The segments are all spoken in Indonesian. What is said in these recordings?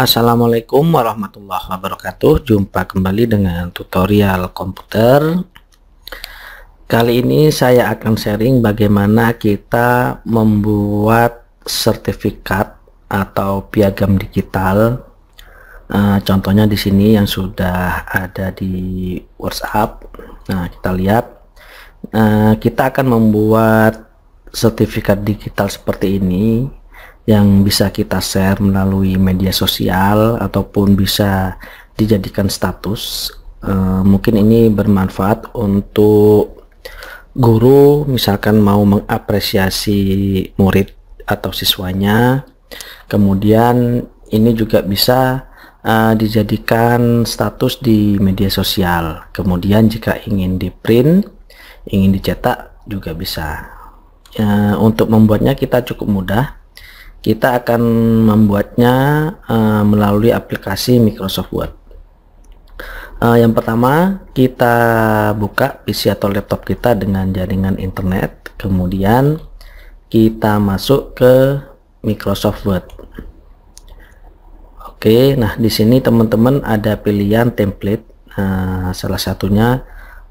Assalamualaikum warahmatullahi wabarakatuh Jumpa kembali dengan tutorial komputer Kali ini saya akan sharing bagaimana kita membuat sertifikat atau piagam digital uh, Contohnya di sini yang sudah ada di WhatsApp Nah kita lihat uh, Kita akan membuat sertifikat digital seperti ini yang bisa kita share melalui media sosial ataupun bisa dijadikan status uh, mungkin ini bermanfaat untuk guru misalkan mau mengapresiasi murid atau siswanya kemudian ini juga bisa uh, dijadikan status di media sosial kemudian jika ingin di print ingin dicetak juga bisa uh, untuk membuatnya kita cukup mudah kita akan membuatnya uh, melalui aplikasi Microsoft Word uh, yang pertama kita buka PC atau laptop kita dengan jaringan internet kemudian kita masuk ke Microsoft Word Oke nah di sini teman-teman ada pilihan template uh, salah satunya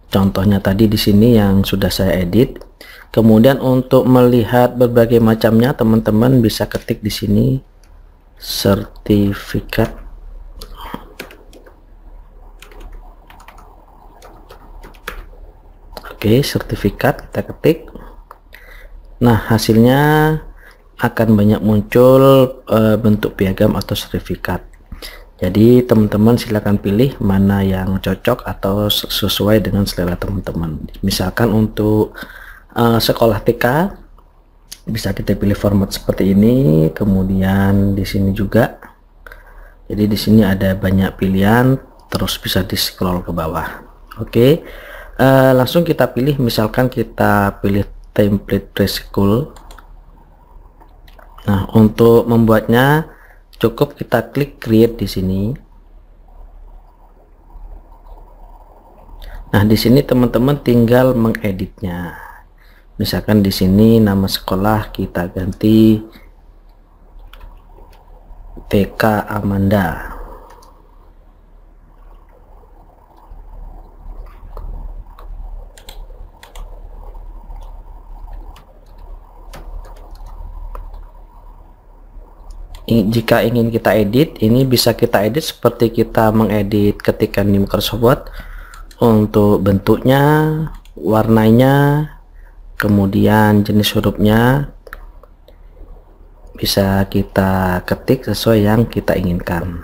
contohnya tadi di sini yang sudah saya edit kemudian untuk melihat berbagai macamnya teman-teman bisa ketik di sini sertifikat oke sertifikat kita ketik nah hasilnya akan banyak muncul e, bentuk piagam atau sertifikat jadi teman-teman silakan pilih mana yang cocok atau sesuai dengan selera teman-teman misalkan untuk uh, sekolah TK bisa kita pilih format seperti ini kemudian di sini juga jadi di sini ada banyak pilihan terus bisa di scroll ke bawah oke okay. uh, eh, langsung kita pilih misalkan kita pilih template preschool nah untuk membuatnya cukup kita klik create di sini Nah, di sini teman-teman tinggal mengeditnya misalkan di sini nama sekolah kita ganti TK Amanda jika ingin kita edit ini bisa kita edit seperti kita mengedit ketikan di Microsoft Word untuk bentuknya warnanya kemudian jenis hurufnya bisa kita ketik sesuai yang kita inginkan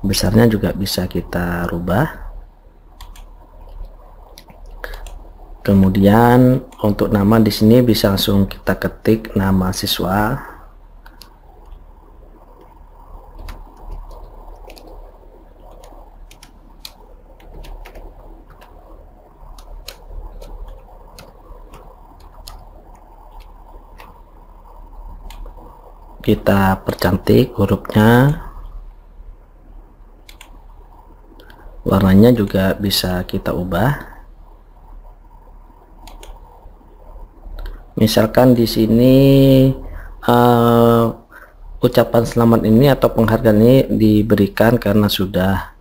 besarnya juga bisa kita rubah kemudian untuk nama di sini bisa langsung kita ketik nama siswa kita percantik hurufnya warnanya juga bisa kita ubah misalkan di sini uh, ucapan selamat ini atau penghargaan ini diberikan karena sudah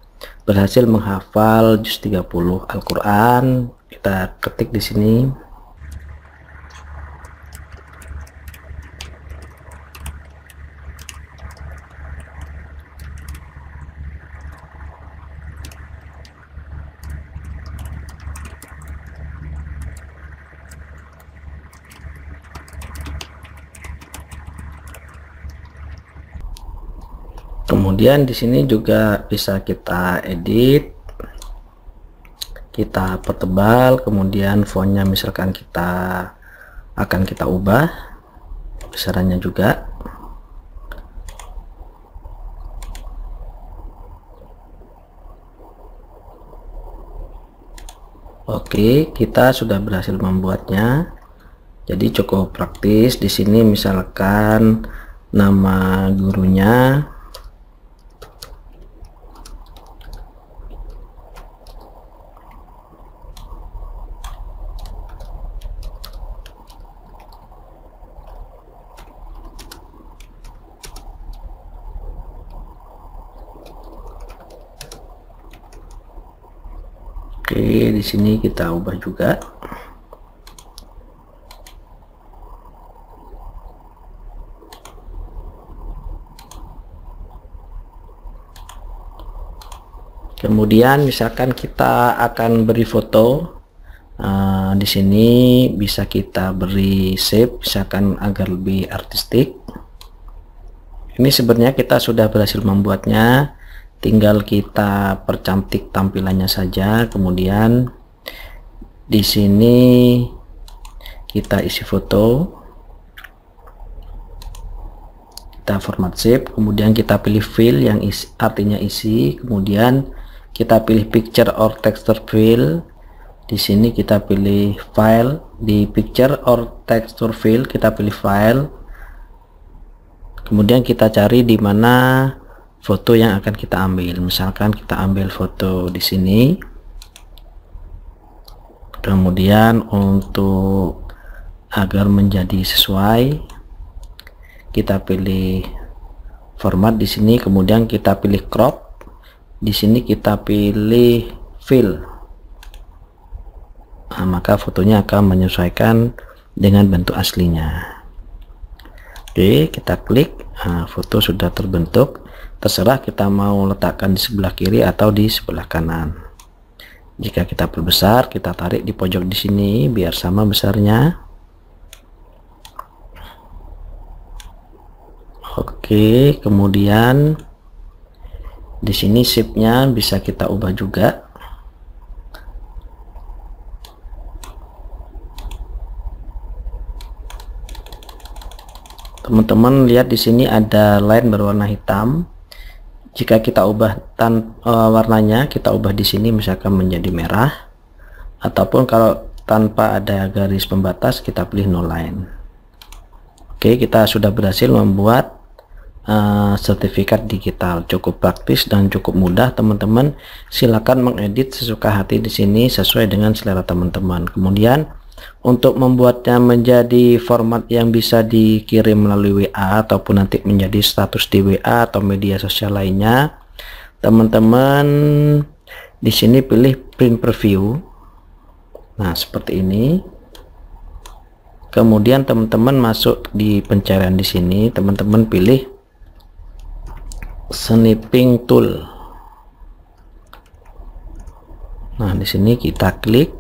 berhasil menghafal juz 30 Al-Qur'an kita ketik di sini kemudian di sini juga bisa kita edit kita pertebal kemudian fontnya misalkan kita akan kita ubah besarannya juga Oke kita sudah berhasil membuatnya jadi cukup praktis di sini misalkan nama gurunya Oke, di sini kita ubah juga. Kemudian misalkan kita akan beri foto uh, di sini bisa kita beri shape misalkan agar lebih artistik. Ini sebenarnya kita sudah berhasil membuatnya tinggal kita percantik tampilannya saja kemudian di sini kita isi foto kita format zip, kemudian kita pilih fill yang isi, artinya isi kemudian kita pilih picture or texture fill di sini kita pilih file di picture or texture fill kita pilih file kemudian kita cari di mana foto yang akan kita ambil misalkan kita ambil foto di sini kemudian untuk agar menjadi sesuai kita pilih format di sini kemudian kita pilih crop di sini kita pilih fill nah, maka fotonya akan menyesuaikan dengan bentuk aslinya oke kita klik nah, foto sudah terbentuk terserah kita mau letakkan di sebelah kiri atau di sebelah kanan jika kita perbesar kita tarik di pojok di sini biar sama besarnya oke kemudian di sini shape-nya bisa kita ubah juga teman-teman lihat di sini ada line berwarna hitam jika kita ubah tan uh, warnanya kita ubah di sini misalkan menjadi merah ataupun kalau tanpa ada garis pembatas kita pilih no line oke kita sudah berhasil membuat uh, sertifikat digital cukup praktis dan cukup mudah teman-teman silakan mengedit sesuka hati di sini sesuai dengan selera teman-teman kemudian untuk membuatnya menjadi format yang bisa dikirim melalui WA ataupun nanti menjadi status di WA atau media sosial lainnya teman-teman di sini pilih print preview nah seperti ini kemudian teman-teman masuk di pencarian di sini teman-teman pilih snipping tool nah di sini kita klik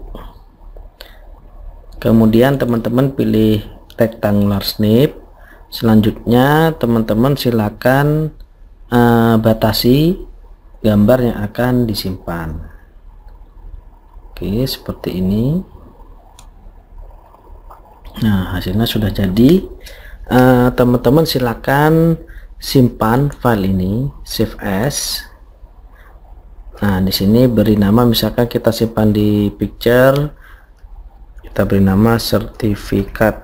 kemudian teman-teman pilih rectangular snip selanjutnya teman-teman silakan uh, batasi gambar yang akan disimpan oke seperti ini nah hasilnya sudah jadi eh, teman-teman uh, silakan simpan file ini save as nah di sini beri nama misalkan kita simpan di picture kita beri nama sertifikat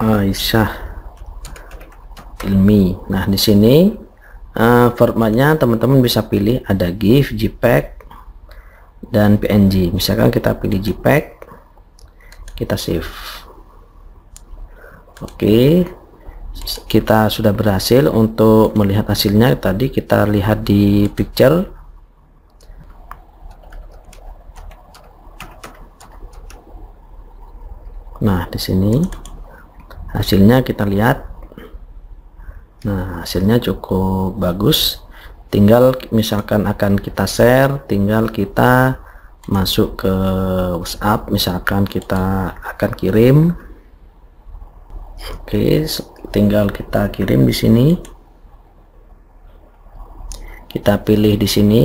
Aisyah Ilmi nah di sini uh, formatnya teman-teman bisa pilih ada GIF, JPEG dan PNG misalkan kita pilih JPEG kita save oke kita sudah berhasil untuk melihat hasilnya tadi kita lihat di picture nah di sini hasilnya kita lihat nah hasilnya cukup bagus tinggal misalkan akan kita share tinggal kita masuk ke WhatsApp misalkan kita akan kirim oke tinggal kita kirim di sini kita pilih di sini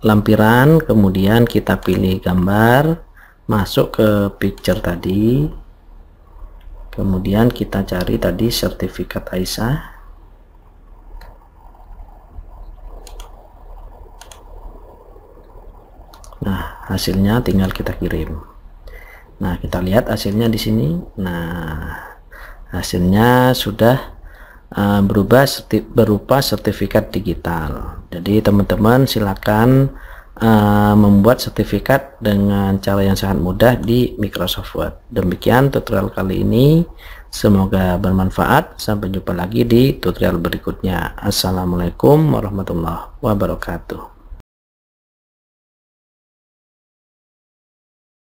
lampiran kemudian kita pilih gambar masuk ke picture tadi kemudian kita cari tadi sertifikat Aisyah nah hasilnya tinggal kita kirim nah kita lihat hasilnya di sini nah hasilnya sudah uh, berubah berupa sertifikat digital jadi teman-teman silakan Eh, membuat sertifikat dengan cara yang sangat mudah di Microsoft Word. Demikian tutorial kali ini. Semoga bermanfaat. Sampai jumpa lagi di tutorial berikutnya. Assalamualaikum warahmatullahi wabarakatuh.